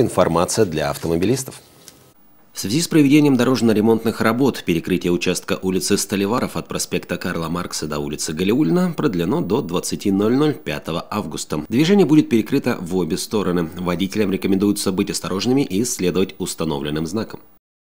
Информация для автомобилистов. В связи с проведением дорожно-ремонтных работ перекрытие участка улицы Столиваров от проспекта Карла Маркса до улицы Галиульна продлено до 20.00 5 августа. Движение будет перекрыто в обе стороны. Водителям рекомендуется быть осторожными и следовать установленным знакам.